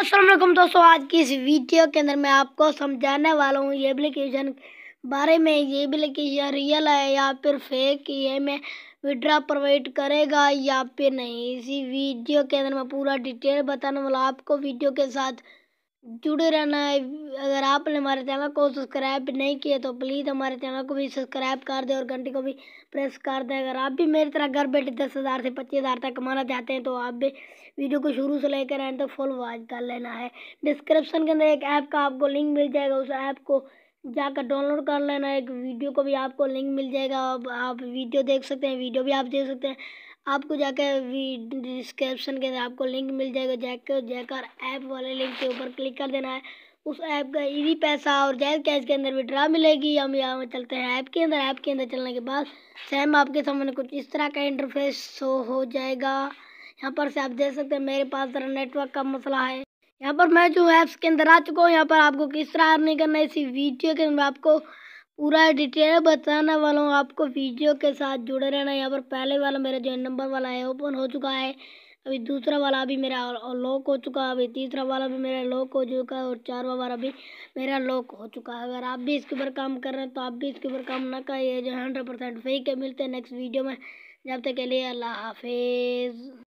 असलम दोस्तों आज की इस वीडियो के अंदर मैं आपको समझाने वाला हूँ ये एप्लीकेशन बारे में ये एप्लीकेशन रियल है या फिर फेक ये मैं विड्रा प्रोवाइड करेगा या फिर नहीं इसी वीडियो के अंदर मैं पूरा डिटेल बताने वाला आपको वीडियो के साथ जुड़े रहना है अगर आपने हमारे चैनल को सब्सक्राइब नहीं किया तो प्लीज़ हमारे चैनल को भी सब्सक्राइब कर दें और घंटी को भी प्रेस कर दें अगर आप भी मेरी तरह घर बैठे दस हज़ार से पच्चीस हज़ार तक कमाना चाहते हैं तो आप भी वीडियो को शुरू से लेकर आए तो फुल वॉच कर लेना है डिस्क्रिप्शन के अंदर एक ऐप का आपको लिंक मिल जाएगा उस ऐप को जाकर डाउनलोड कर लेना एक वीडियो को भी आपको लिंक मिल जाएगा अब आप वीडियो देख सकते हैं वीडियो भी आप देख सकते हैं आपको जाकर डिस्क्रिप्शन के अंदर आपको लिंक मिल जाएगा जैकर जैकर ऐप वाले लिंक के ऊपर क्लिक कर देना है उस ऐप का ईजी पैसा और जैक कैश के अंदर विड्रा मिलेगी हम यहाँ चलते हैं ऐप के अंदर ऐप के अंदर चलने के बाद सेम आपके सामने कुछ इस तरह का इंटरफेस शो हो जाएगा यहाँ पर से आप देख सकते हैं मेरे पास ज़रा नेटवर्क का मसला है यहाँ पर मैं जो ऐप्स के अंदर आ चुका हूँ यहाँ पर आपको किस तरह अर्निंग करना है इसी वीडियो के अंदर आपको पूरा डिटेल बताने वाला हूँ आपको वीडियो के साथ जुड़े रहना यहाँ पर पहले वाला मेरा जो नंबर वाला है ओपन हो चुका है अभी दूसरा वाला अभी मेरा लॉक हो चुका है अभी तीसरा वाला भी मेरा लॉक हो चुका है और चारवा वाला भी मेरा लॉक हो चुका है अगर आप भी इसके ऊपर काम कर रहे हैं तो आप भी इसके ऊपर काम ना करिए जो हंड्रेड परसेंट फेक है मिलते हैं नेक्स्ट वीडियो में जब तक के लिए अल्लाह हाफिज़